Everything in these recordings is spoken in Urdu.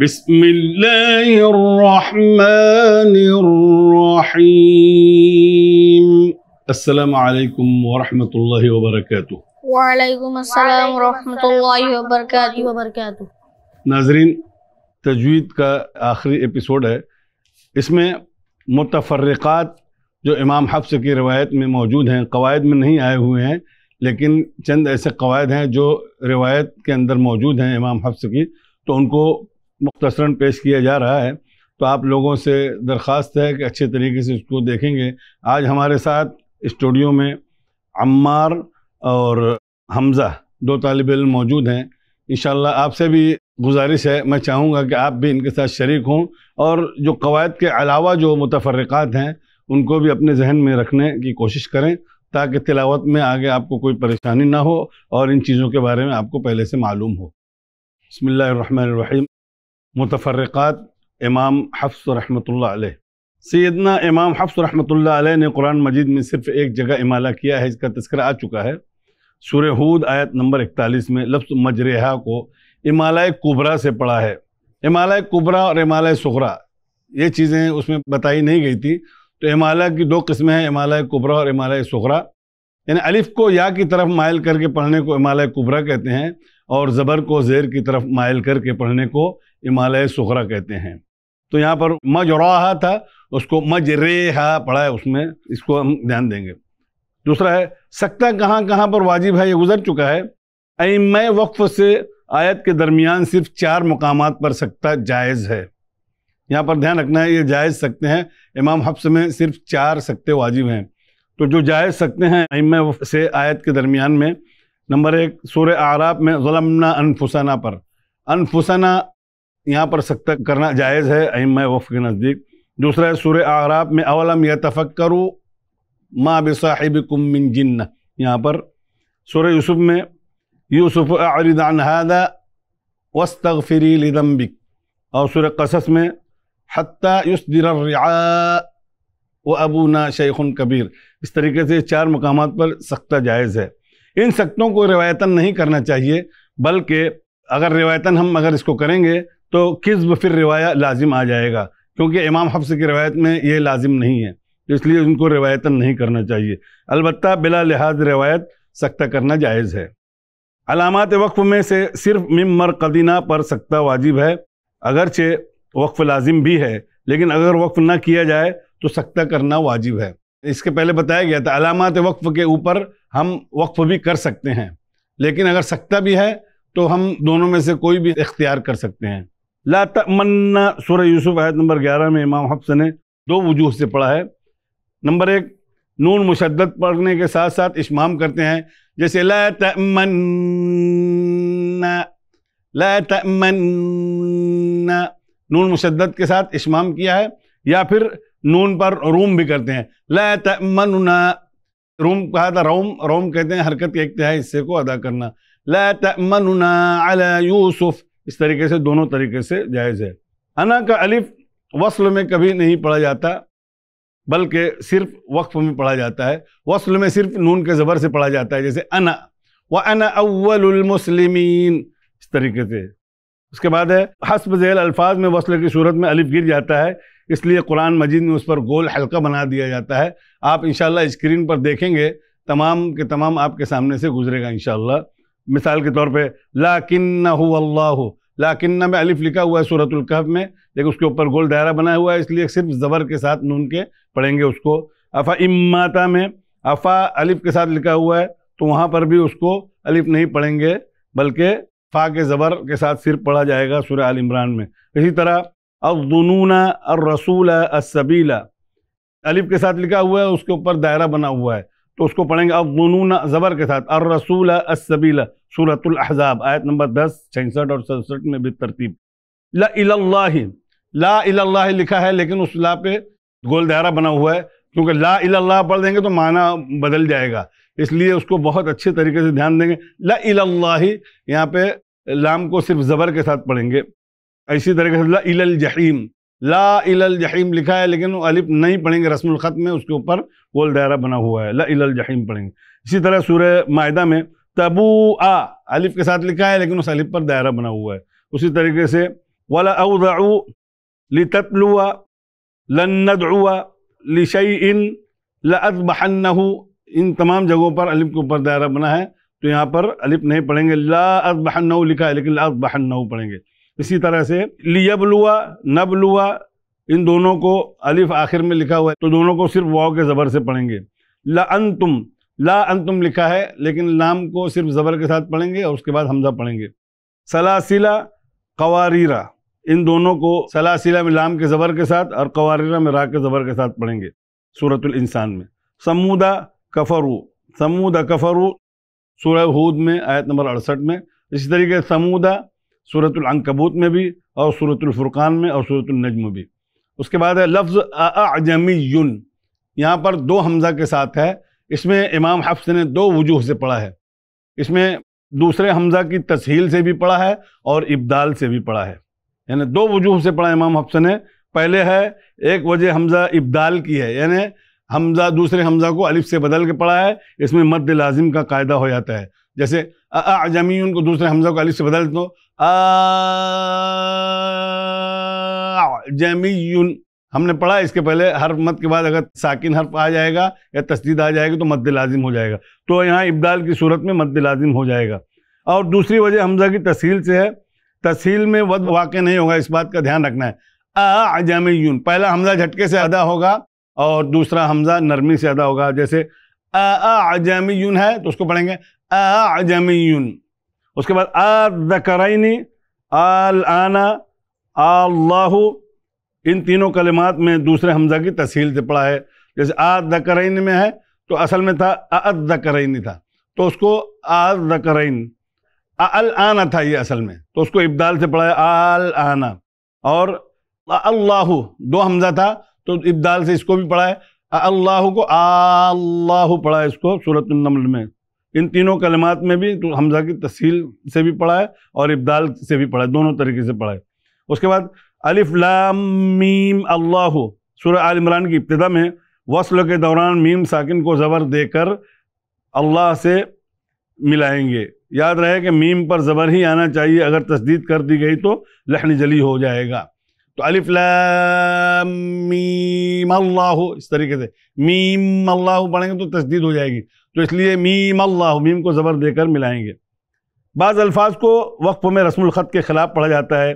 بسم اللہ الرحمن الرحیم السلام علیکم ورحمۃ اللہ وبرکاتہ ناظرین تجوید کا آخری ایپیسوڈ ہے اس میں متفرقات جو امام حفظ کی روایت میں موجود ہیں قواعد میں نہیں آئے ہوئے ہیں لیکن چند ایسے قواعد ہیں جو روایت کے اندر موجود ہیں امام حفظ کی تو ان کو مختصراً پیش کیا جا رہا ہے تو آپ لوگوں سے درخواست ہے کہ اچھے طریقے سے اس کو دیکھیں گے آج ہمارے ساتھ اسٹوڈیو میں عمار اور حمزہ دو طالب علم موجود ہیں انشاءاللہ آپ سے بھی گزارش ہے میں چاہوں گا کہ آپ بھی ان کے ساتھ شریک ہوں اور جو قواعد کے علاوہ جو متفرقات ہیں ان کو بھی اپنے ذہن میں رکھنے کی کوشش کریں تاکہ تلاوت میں آگے آپ کو کوئی پریشانی نہ ہو اور ان چیزوں کے بارے میں آپ کو پہلے سے معلوم ہو بسم اللہ الرحمن الرحیم متفرقات امام حفظ رحمۃ اللہ علیہ سیدنا امام حفظ رحمۃ اللہ علیہ نے قرآن مجید میں صرف ایک جگہ امالہ کیا ہے اس کا تذکرہ آ چکا ہے سورہ حود آیت نمبر اکتالیس میں لفظ مجرحہ کو امالہ کبرا سے پڑھا ہے امالہ کبرا اور امالہ سغرا یہ چیزیں اس میں بتائی نہیں گئی تھی تو امالہ کی دو قسمیں ہیں امالہ کبرا اور امالہ سغرا یعنی الف کو یا کی طرف مائل کر کے پڑھنے کو امالہ کبرا کہتے ہیں اور زبر کو زیر کی طرف مائل کر کے پڑھنے کو امالۂ سخرا کہتے ہیں تو یہاں پر مج تھا اس کو مجرہا پڑھا ہے اس میں اس کو ہم دھیان دیں گے دوسرا ہے سکتہ کہاں کہاں پر واجب ہے یہ گزر چکا ہے ایمہ وقف سے آیت کے درمیان صرف چار مقامات پر سکتا جائز ہے یہاں پر دھیان رکھنا ہے یہ جائز سکتے ہیں امام حفظ میں صرف چار سکتے واجب ہیں تو جو جائز سکتے ہیں ایمہ وقف سے آیت کے درمیان میں نمبر ایک سورہ اعراب میں ظلمنا انفسنا پر انفسنا یہاں پر سکتا کرنا جائز ہے اہم وف کے نزدیک دوسرا ہے سورہ آغراب میں اولم یاتفق کرو ما باحب کم جن یہاں پر سورہ یوسف میں یوسف اعرض عن هذا واستغفری لذنبک اور سورہ قصص میں حتیٰ یسدر الرعاء و ابونا شیخ کبیر اس طریقے سے چار مقامات پر سختہ جائز ہے ان سختوں کو روایتاً نہیں کرنا چاہیے بلکہ اگر روایتاً ہم اگر اس کو کریں گے تو کس بھر روایہ لازم آ جائے گا کیونکہ امام حفظ کی روایت میں یہ لازم نہیں ہے اس لیے ان کو روایتاً نہیں کرنا چاہیے البتہ بلا لحاظ روایت سکتہ کرنا جائز ہے علامات وقف میں سے صرف ممر قدینہ پر سکتہ واجب ہے اگرچہ وقف لازم بھی ہے لیکن اگر وقف نہ کیا جائے تو سکتہ کرنا واجب ہے اس کے پہلے بتایا گیا تھا علامات وقف کے اوپر ہم وقف بھی کر سکتے ہیں لیکن اگر سکتہ بھی ہے تو ہم دونوں میں سے کوئی بھی اختیار کر سکتے ہیں لا تمنا سورہ یوسف عید نمبر گیارہ میں امام حفظ نے دو وجوہ سے پڑھا ہے نمبر ایک نون مشدد پڑھنے کے ساتھ ساتھ اشمام کرتے ہیں جیسے لا تم لا تم نون مشدد کے ساتھ اشمام کیا ہے یا پھر نون پر روم بھی کرتے ہیں لا تمن روم کہا تھا روم روم کہتے ہیں حرکت کے تہائی حصے کو ادا کرنا لا لمن علی یوسف اس طریقے سے دونوں طریقے سے جائز ہے انا کا الف وصل میں کبھی نہیں پڑھا جاتا بلکہ صرف وقف میں پڑھا جاتا ہے وصل میں صرف نون کے زبر سے پڑھا جاتا ہے جیسے انا و انا اول المسلمین اس طریقے سے اس کے بعد ہے حسب ذیل الفاظ میں وصل کی صورت میں الف گر جاتا ہے اس لیے قرآن مجید میں اس پر گول حلقہ بنا دیا جاتا ہے آپ انشاءاللہ اسکرین پر دیکھیں گے تمام کے تمام آپ کے سامنے سے گزرے گا انشاءاللہ مثال کے طور پہ لاکنہ ہو اللہ ہو میں الف لکھا ہوا ہے صورت القحف میں لیکن اس کے اوپر گول دائرہ بنا ہوا ہے اس لیے صرف زبر کے ساتھ نون کے پڑھیں گے اس کو افا اماتا میں افا الف کے ساتھ لکھا ہوا ہے تو وہاں پر بھی اس کو الف نہیں پڑھیں گے بلکہ فا کے زبر کے ساتھ صرف پڑھا جائے گا سورہ آل عمران میں اسی طرح اور الرسول اور الف کے ساتھ لکھا ہوا ہے اس کے اوپر دائرہ بنا ہوا ہے تو اس کو پڑھیں گے ابغنون زبر کے ساتھ الرسول السبیل سورة الاحزاب آیت نمبر دس چھنسٹھ اور سڑسٹھ میں بھی ترتیب لا اللہ لا الا لکھا ہے لیکن اس لا پہ گول دارہ بنا ہوا ہے کیونکہ لا الاح پڑھ دیں گے تو معنی بدل جائے گا اس لیے اس کو بہت اچھے طریقے سے دھیان دیں گے لا اللہ یہاں پہ لام کو صرف زبر کے ساتھ پڑھیں گے اسی طریقے سے لا الجحیم لا الجحیم لکھا ہے لیکن وہ الف نہیں پڑھیں گے رسم الخط میں اس کے اوپر گول دائرہ بنا ہوا ہے لا الجحیم پڑھیں گے اسی طرح سورہ معاہدہ میں تبو آ الف کے ساتھ لکھا ہے لیکن اس الف پر دائرہ بنا ہوا ہے اسی طریقے سے ولا ادعت لََََا لیش ان لَ بہن ان تمام جگہوں پر الف کے اوپر دائرہ بنا ہے تو یہاں پر الف نہیں پڑھیں گے لا بہن لکھا ہے لیکن لا بہن پڑھیں گے اسی طرح سے لیبلوا نبلوا ان دونوں کو الف آخر میں لکھا ہوا ہے تو دونوں کو صرف واؤ کے زبر سے پڑھیں گے لا انتم لا انتم لکھا ہے لیکن لام کو صرف زبر کے ساتھ پڑھیں گے اور اس کے بعد حمزہ پڑھیں گے سلاسلہ قواریرا ان دونوں کو سلاسلہ میں لام کے زبر کے ساتھ اور قواریرا میں را کے زبر کے ساتھ پڑھیں گے صورت الانسان میں سمودا کفرو سمودا کفرو سورہ ہود میں آیت نمبر اڑسٹھ میں اسی طریقے سمودہ صورت العنکبوت میں بھی اور صورت الفرقان میں اور صورت النجم بھی اس کے بعد ہے لفظ اعجمی یون یہاں پر دو حمزہ کے ساتھ ہے اس میں امام حفظ نے دو وجوہ سے پڑھا ہے اس میں دوسرے حمزہ کی تسہیل سے بھی پڑھا ہے اور ابدال سے بھی پڑھا ہے یعنی دو وجوہ سے پڑھا امام حفص نے پہلے ہے ایک وجہ حمزہ ابدال کی ہے یعنی حمزہ دوسرے حمزہ کو الف سے بدل کے پڑھا ہے اس میں مد لازم کا قاعدہ ہو جاتا ہے جیسے اعجمیون کو دوسرے حمزہ کو علی سے بدل جامع اعجمیون ہم نے پڑھا اس کے پہلے ہر مت کے بعد اگر ساکن حرف آ جائے گا یا تسدید آ جائے گی تو مد لازم ہو جائے گا تو یہاں ابدال کی صورت میں مد لازم ہو جائے گا اور دوسری وجہ حمزہ کی تسہیل سے ہے تسہیل میں ود واقع نہیں ہوگا اس بات کا دھیان رکھنا ہے اعجمیون یون پہلا حمزہ جھٹکے سے ادا ہوگا اور دوسرا حمزہ نرمی سے ادا ہوگا جیسے اعجمیون یون ہے تو اس کو پڑھیں گے اس کے بعد اذکرین الانا اللہ ان تینوں کلمات میں دوسرے حمزہ کی تحصیل سے پڑھا ہے جیسے اذکرین میں ہے تو اصل میں تھا اذکرین تھا تو اس کو اذکرین الانا تھا یہ اصل میں تو اس کو ابدال سے پڑھا ہے الانا اور اللہ دو حمزہ تھا تو ابدال سے اس کو بھی پڑھا ہے اللہ کو اللہ پڑھا ہے اس کو صورت النمل میں ان تینوں کلمات میں بھی حمزہ کی تسہیل سے بھی پڑھا ہے اور ابدال سے بھی پڑھا ہے دونوں طریقے سے پڑھا ہے اس کے بعد لام میم اللہ سورہ آل عمران کی ابتدا میں وصل کے دوران میم ساکن کو زبر دے کر اللہ سے ملائیں گے یاد رہے کہ میم پر زبر ہی آنا چاہیے اگر تصدید کر دی گئی تو لہن جلی ہو جائے گا تو لام میم اللہ اس طریقے سے میم اللہ پڑھیں گے تو تصدید ہو جائے گی تو اس لیے میم اللہ میم کو زبر دے کر ملائیں گے بعض الفاظ کو وقف میں رسم الخط کے خلاف پڑھا جاتا ہے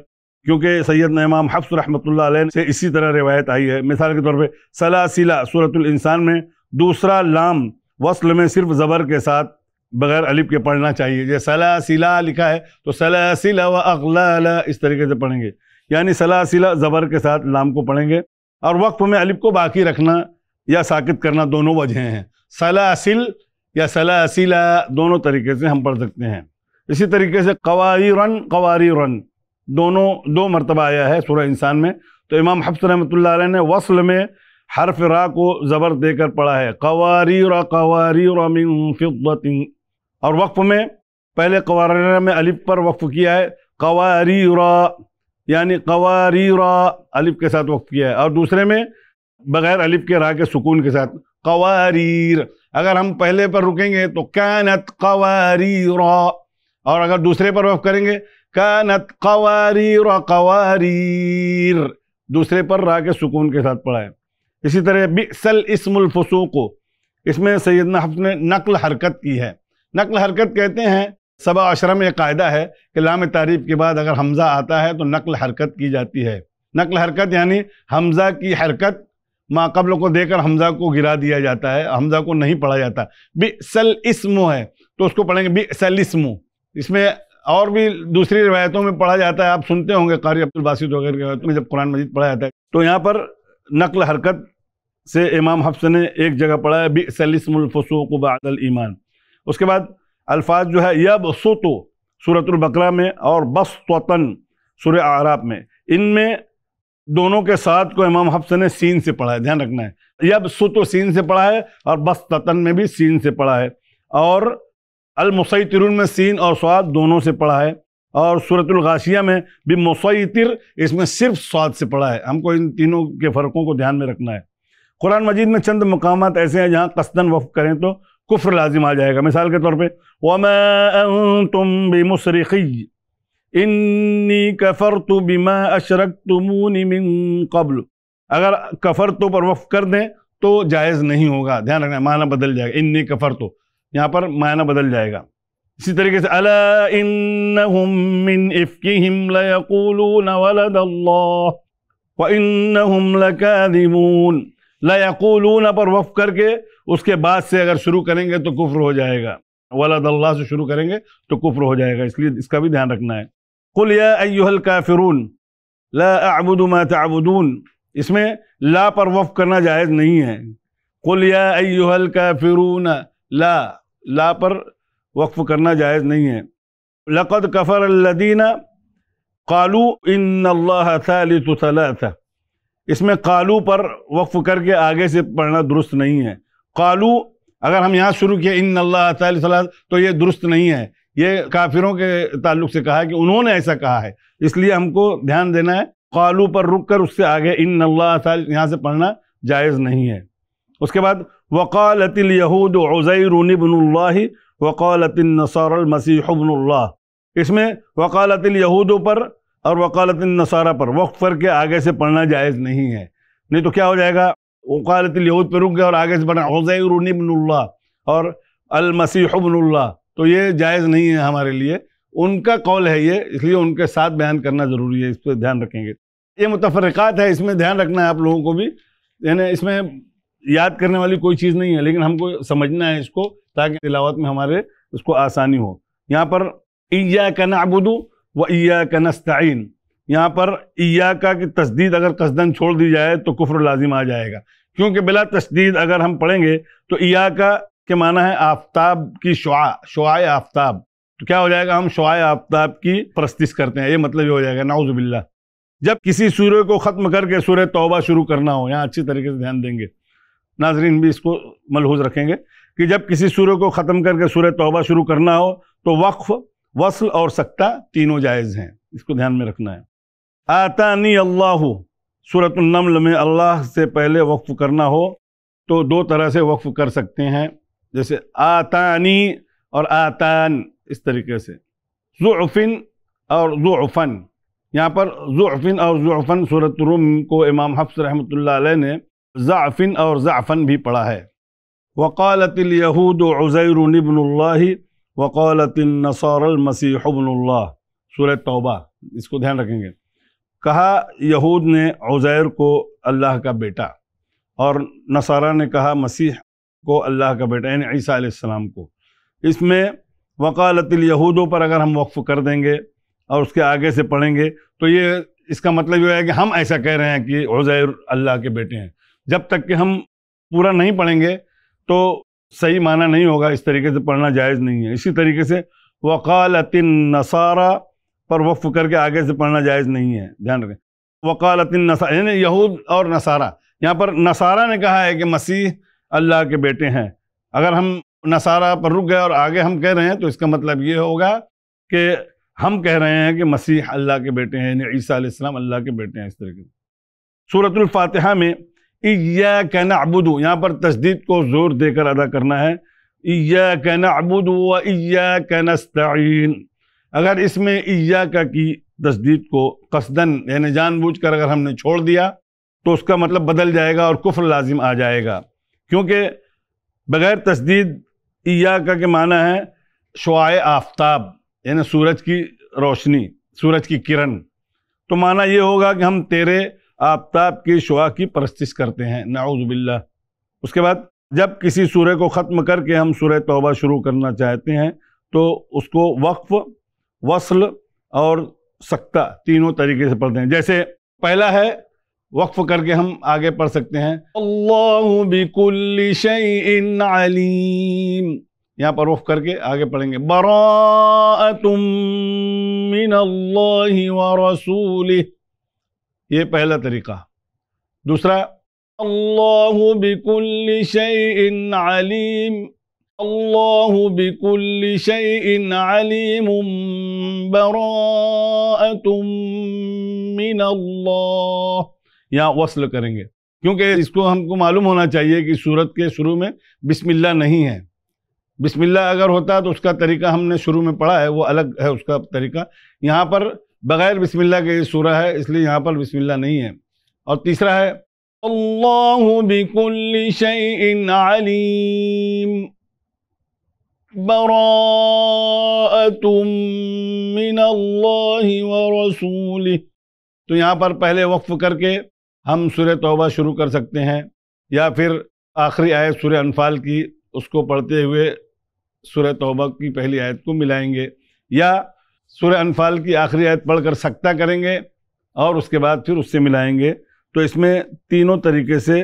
کیونکہ سید امام حفظ رحمۃ اللہ علیہ سے اسی طرح روایت آئی ہے مثال کے طور پہ صلاحصلہ صورت الانسان میں دوسرا لام وصل میں صرف زبر کے ساتھ بغیر علیب کے پڑھنا چاہیے جیسے صلا سیلا لکھا ہے تو صلاح و اخلاٰ اس طریقے سے پڑھیں گے یعنی سلا زبر کے ساتھ لام کو پڑھیں گے اور وقف میں الب کو باقی رکھنا یا ساکت کرنا دونوں وجہیں ہیں سلاسل یا اسیلہ دونوں طریقے سے ہم پڑھ سکتے ہیں اسی طریقے سے قواری رن قواری رن دونوں دو مرتبہ آیا ہے سورہ انسان میں تو امام حفظ رحمۃ اللہ علیہ نے وصل میں حرف را کو زبر دے کر پڑھا ہے قواری را را قواری من فضت اور وقف میں پہلے میں الف پر وقف کیا ہے قواری را یعنی قواری را علیب کے ساتھ وقف کیا ہے اور دوسرے میں بغیر علیب کے را کے سکون کے ساتھ قواریر اگر ہم پہلے پر رکیں گے تو کانت قواری اور اگر دوسرے پر وقف کریں گے کانت نت قواری دوسرے پر را کے سکون کے ساتھ پڑھائیں ہے اسی طرح بئسل اسم الفسوق اس میں سیدنا حفظ نے نقل حرکت کی ہے نقل حرکت کہتے ہیں سبا عشرہ میں یہ قاعدہ ہے کہ لام تعریف کے بعد اگر حمزہ آتا ہے تو نقل حرکت کی جاتی ہے نقل حرکت یعنی حمزہ کی حرکت ماں قبل کو دے کر حمزہ کو گرا دیا جاتا ہے حمزہ کو نہیں پڑھا جاتا بسل اسمو ہے تو اس کو پڑھیں گے بی اسََسم اس میں اور بھی دوسری روایتوں میں پڑھا جاتا ہے آپ سنتے ہوں گے قاری عبد الباسط وغیرہ کی روایتوں میں جب قرآن مجید پڑھا جاتا ہے تو یہاں پر نقل حرکت سے امام حفظ نے ایک جگہ پڑھا ہے بی اسم الفسوق بعد الایمان اس کے بعد الفاظ جو ہے یب سوتو سورت البقرہ میں اور بس تو سور عراب میں ان میں دونوں کے ساتھ کو امام حفظ نے سین سے پڑھا ہے دھیان رکھنا ہے یب ست و سین سے پڑھا ہے اور بس تتن میں بھی سین سے پڑھا ہے اور المسیطرون میں سین اور سواد دونوں سے پڑھا ہے اور صورت الغاشیہ میں بھی مسیطر اس میں صرف سواد سے پڑھا ہے ہم کو ان تینوں کے فرقوں کو دھیان میں رکھنا ہے قرآن مجید میں چند مقامات ایسے ہیں جہاں قصدن وقف کریں تو کفر لازم آ جائے گا مثال کے طور پہ وَمَا أَنْتُمْ بِمُسْرِخِي انی کفرت بما اشرکتمونی من قبل اگر کفرتو پر وقف کر دیں تو جائز نہیں ہوگا دھیان رکھنا معنی بدل جائے گا انی کفرتو یہاں پر معنی بدل جائے گا اسی طریقے سے الا انہم من افکہم لیقولون ولد اللہ لکاذبون پر وقف کر کے اس کے بعد سے اگر شروع کریں گے تو کفر ہو جائے گا ولد اللہ سے شروع کریں گے تو کفر ہو جائے گا اس لیے اس کا بھی دھیان رکھنا ہے قل یا ائیل لا اعبد ما تعبدون اس میں لا پر وف کرنا جائز نہیں ہے قل یا ایوہ کا لا لا پر وقف کرنا جائز نہیں ہے لقد کفر الدین کالو ان ثالث علیہ اس میں قالو پر وقف کر کے آگے سے پڑھنا درست نہیں ہے قالو اگر ہم یہاں شروع کیے ان اللہ طلیہ تو یہ درست نہیں ہے یہ کافروں کے تعلق سے کہا ہے کہ انہوں نے ایسا کہا ہے اس لیے ہم کو دھیان دینا ہے قالو پر رک کر اس سے آگے ان اللہ تعالی یہاں سے پڑھنا جائز نہیں ہے اس کے بعد وقالت الیہود عزیر ابن اللہ وقالت النصار المسیح ابن اللہ اس میں وقالت الیہود پر اور وقالت النصارہ پر وقف پر کے آگے سے پڑھنا جائز نہیں ہے نہیں تو کیا ہو جائے گا وقالت الیہود پر رک گئے اور آگے سے پڑھنا عزیر ابن اللہ اور المسیح ابن اللہ تو یہ جائز نہیں ہے ہمارے لیے ان کا قول ہے یہ اس لیے ان کے ساتھ بیان کرنا ضروری ہے اس پہ دھیان رکھیں گے یہ متفرقات ہے اس میں دھیان رکھنا ہے آپ لوگوں کو بھی یعنی اس میں یاد کرنے والی کوئی چیز نہیں ہے لیکن ہم کو سمجھنا ہے اس کو تاکہ تلاوت میں ہمارے اس کو آسانی ہو یہاں پر ایا کا نعبدو و ایا کا نستعین یہاں پر ایا کا کی تصدید اگر قصدن چھوڑ دی جائے تو کفر لازم آ جائے گا کیونکہ بلا تصدید اگر ہم پڑھیں گے تو ایا کا کے معنی ہے آفتاب کی شعاع شعاع آفتاب تو کیا ہو جائے گا ہم شعاع آفتاب کی پرستس کرتے ہیں یہ مطلب یہ ہو جائے گا نعوذ باللہ جب کسی سورے کو ختم کر کے سورہ توبہ شروع کرنا ہو یہاں اچھی طریقے سے دھیان دیں گے ناظرین بھی اس کو ملحوظ رکھیں گے کہ جب کسی سورے کو ختم کر کے سورہ توبہ شروع کرنا ہو تو وقف وصل اور سکتہ تینوں جائز ہیں اس کو دھیان میں رکھنا ہے آتانی اللہ سورة النمل میں اللہ سے پہلے وقف کرنا ہو تو دو طرح سے وقف کر سکتے ہیں جیسے آتانی اور آتان اس طریقے سے زعفن اور زعفن یہاں پر زعفن اور زعفن صورت روم کو امام حفظ رحمۃ اللہ علیہ نے زعفن اور زعفن بھی پڑھا ہے وقالت الیہود عزیر ابن اللہ النصار المسیح ابن اللہ سورہ توبہ اس کو دھیان رکھیں گے کہا یہود نے عزیر کو اللہ کا بیٹا اور نصارہ نے کہا مسیح کو اللہ کا بیٹا یعنی عیسیٰ علیہ السلام کو اس میں وکالت الیہودوں پر اگر ہم وقف کر دیں گے اور اس کے آگے سے پڑھیں گے تو یہ اس کا مطلب یہ ہے کہ ہم ایسا کہہ رہے ہیں کہ عزیر اللہ کے بیٹے ہیں جب تک کہ ہم پورا نہیں پڑھیں گے تو صحیح معنی نہیں ہوگا اس طریقے سے پڑھنا جائز نہیں ہے اسی طریقے سے وقالت النصارہ پر وقف کر کے آگے سے پڑھنا جائز نہیں ہے دھیان رکھیں وقالت النصارہ یعنی یہود اور نصارہ یہاں پر نصارہ نے کہا ہے کہ مسیح اللہ کے بیٹے ہیں اگر ہم نصارہ پر رک گئے اور آگے ہم کہہ رہے ہیں تو اس کا مطلب یہ ہوگا کہ ہم کہہ رہے ہیں کہ مسیح اللہ کے بیٹے ہیں یعنی عیسیٰ علیہ السلام اللہ کے بیٹے ہیں اس طرح کے صورت الفاتحہ میں از کی ابود یہاں پر تجدید کو زور دے کر ادا کرنا ہے ابود و ایا کہنا اگر اس میں ایا کا کی تجدید کو قصدن یعنی جان بوجھ کر اگر ہم نے چھوڑ دیا تو اس کا مطلب بدل جائے گا اور کفر لازم آ جائے گا کیونکہ بغیر ایا کا معنی ہے شعاع آفتاب یعنی سورج کی روشنی سورج کی کرن تو معنی یہ ہوگا کہ ہم تیرے آفتاب کی شعاع کی پرستش کرتے ہیں نعوذ باللہ اس کے بعد جب کسی سورے کو ختم کر کے ہم سورہ توبہ شروع کرنا چاہتے ہیں تو اس کو وقف وصل اور سکتہ تینوں طریقے سے پڑھتے ہیں جیسے پہلا ہے وقف کر کے ہم آگے پڑھ سکتے ہیں اللہ بکل شیئن علیم یہاں پر وقف کر کے آگے پڑھیں گے بر من اللہ ورسولہ یہ پہلا طریقہ دوسرا اللہ بکل شیئن علیم اللہ بکل شیئن علیم تم من اللہ یا وصل کریں گے کیونکہ اس کو ہم کو معلوم ہونا چاہیے کہ سورت کے شروع میں بسم اللہ نہیں ہے بسم اللہ اگر ہوتا تو اس کا طریقہ ہم نے شروع میں پڑھا ہے وہ الگ ہے اس کا طریقہ یہاں پر بغیر بسم اللہ کے سورہ ہے اس لیے یہاں پر بسم اللہ نہیں ہے اور تیسرا ہے اللہ اللہ علیم من تو یہاں پر پہلے وقف کر کے ہم سور توبہ شروع کر سکتے ہیں یا پھر آخری آیت سور انفال کی اس کو پڑھتے ہوئے سورہ توبہ کی پہلی آیت کو ملائیں گے یا سورہ انفال کی آخری آیت پڑھ کر سکتا کریں گے اور اس کے بعد پھر اس سے ملائیں گے تو اس میں تینوں طریقے سے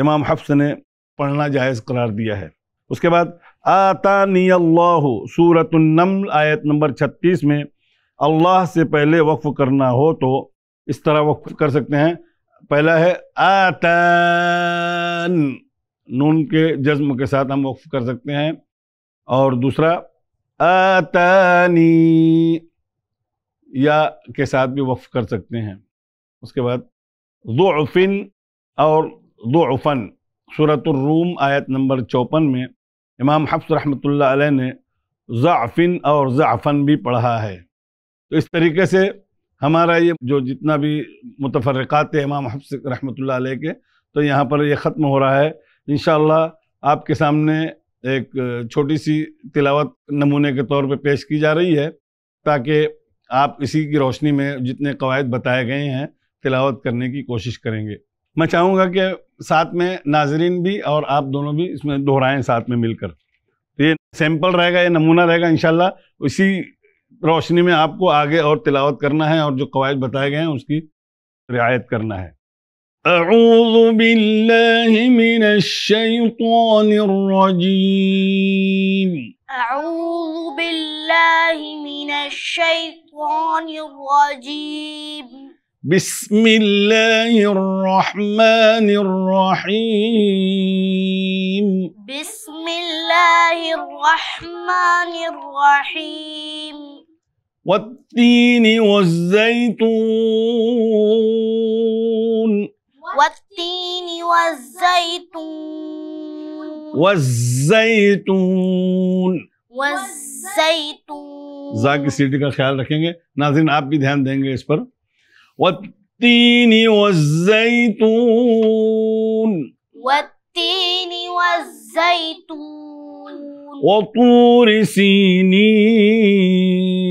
امام حفظ نے پڑھنا جائز قرار دیا ہے اس کے بعد آتانی اللہ سورة النمل آیت نمبر چھتیس میں اللہ سے پہلے وقف کرنا ہو تو اس طرح وقف کر سکتے ہیں پہلا ہے آتان نون کے جزم کے ساتھ ہم وقف کر سکتے ہیں اور دوسرا آتانی یا کے ساتھ بھی وقف کر سکتے ہیں اس کے بعد ضعفن اور ضعفن صورت الروم آیت نمبر چوپن میں امام حفظ رحمۃ اللہ علیہ نے ضعفن اور ضعفن بھی پڑھا ہے تو اس طریقے سے ہمارا یہ جو جتنا بھی متفرقات ہے امام حفظ رحمۃ اللہ علیہ کے تو یہاں پر یہ ختم ہو رہا ہے انشاءاللہ آپ کے سامنے ایک چھوٹی سی تلاوت نمونے کے طور پہ پیش کی جا رہی ہے تاکہ آپ اسی کی روشنی میں جتنے قواعد بتائے گئے ہیں تلاوت کرنے کی کوشش کریں گے میں چاہوں گا کہ ساتھ میں ناظرین بھی اور آپ دونوں بھی اس میں دہرائیں ساتھ میں مل کر یہ سیمپل رہے گا یہ نمونہ رہے گا انشاءاللہ اسی روشنی میں آپ کو آگے اور تلاوت کرنا ہے اور جو قواعد بتائے گئے ہیں اس کی رعایت کرنا ہے اعوذ باللہ من الشیطان الرجیم اعوذ باللہ من الشیطان الرجیم بسم اللہ الرحمن الرحیم بسم اللہ الرحمن الرحیم والتين والزيتون والتین والزیتون والزیتون والزيتون کی سیٹی کا خیال رکھیں گے ناظرین آپ بھی دھیان دیں گے اس پر والتین والزیتون والتین والزيتون وطور سینین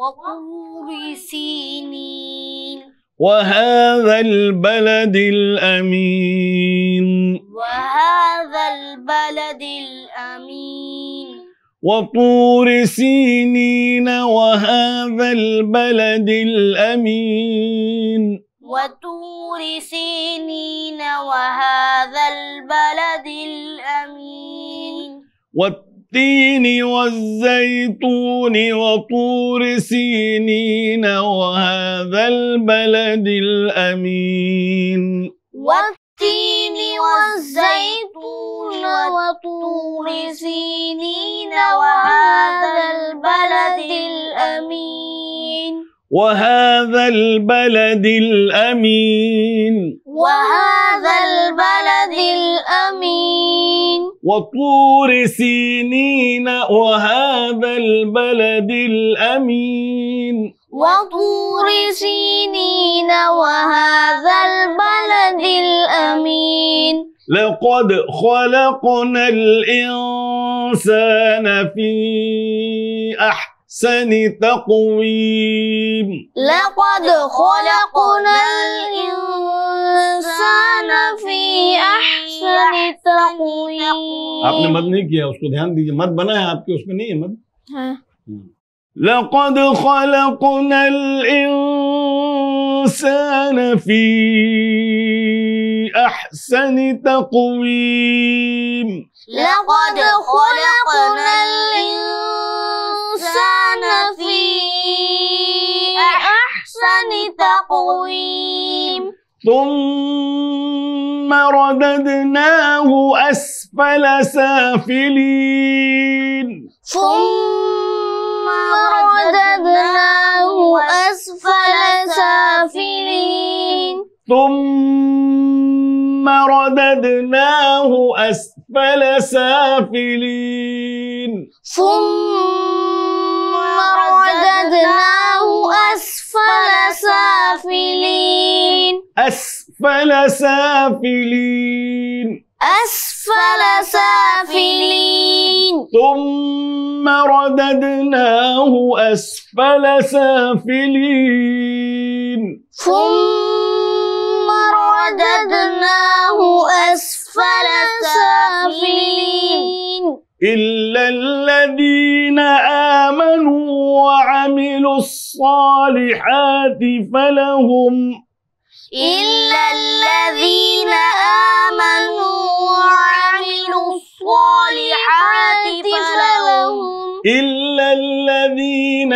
وطور سينين وهذا البلد الأمين وهذا البلد الأمين وطور سينين وهذا البلد الأمين وطور سينين وهذا البلد الأمين والتين والزيتون وطور سينين وهذا البلد الأمين والتين والزيتون وطور سينين وهذا البلد الأمين وهذا البلد الأمين وهذا البلد الأمين وطور سينين وهذا البلد الأمين وطور سينين وهذا البلد الأمين لقد خلقنا الإنسان في أحسن أحسن تقويم لقد خلقنا الإنسان في أحسن تقويم आपने मद नहीं किया उसको ध्यान दीजिए मद बना है आपके उसमें नहीं है मद हाँ। لقد خلقنا الإنسان في أحسن تقويم لقد خلقنا الإنسان مستقيم ثم رددناه أسفل سافلين ثم رددناه أسفل سافلين ثم رددناه أسفل سافلين ثم أسفل سافلين أسفل سافلين ثم رددناه أسفل سافلين ثم رددناه أسفل سافلين إلا الذين آمنوا وعملوا الصالحات فلهم إلا الذين آمنوا وعملوا الصالحات فلهم إلا الذين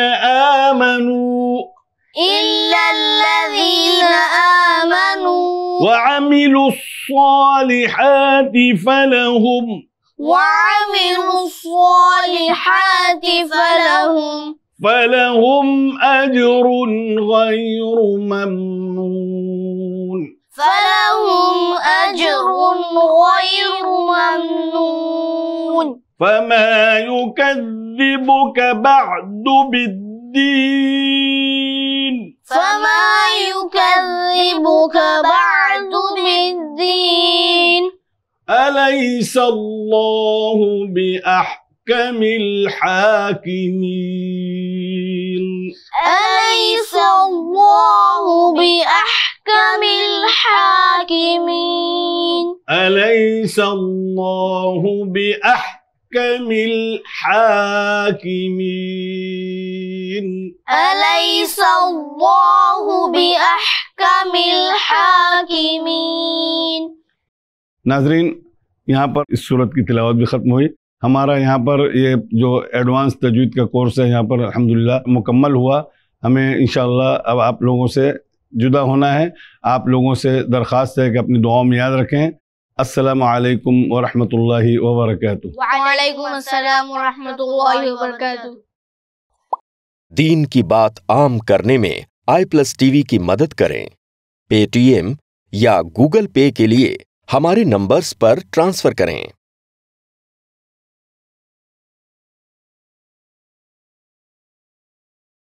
آمنوا إلا الذين آمنوا وعملوا الصالحات فلهم وعملوا الصالحات فلهم فلهم أجر غير ممنون فلهم أجر غير ممنون فما يكذبك بعد بالدين فما يكذبك بعد بالدين أليس الله بأحسن أحكم الحاكمين أليس الله بأحكم الحاكمين أليس الله بأحكم الحاكمين أليس الله بأحكم الحاكمين ناظرين يا पर इस सूरत की तिलावत ہمارا یہاں پر یہ جو ایڈوانس تجوید کا کورس ہے یہاں پر الحمدللہ مکمل ہوا ہمیں انشاءاللہ اب آپ لوگوں سے جدا ہونا ہے آپ لوگوں سے درخواست ہے کہ اپنی دعاؤں میں یاد رکھیں السلام علیکم اللہ وبرکاتہ وعلیکم السلام ورحمۃ اللہ وبرکاتہ دین کی بات عام کرنے میں آئی پلس ٹی وی کی مدد کریں پے ٹی ایم یا گوگل پے کے لیے ہمارے نمبرز پر ٹرانسفر کریں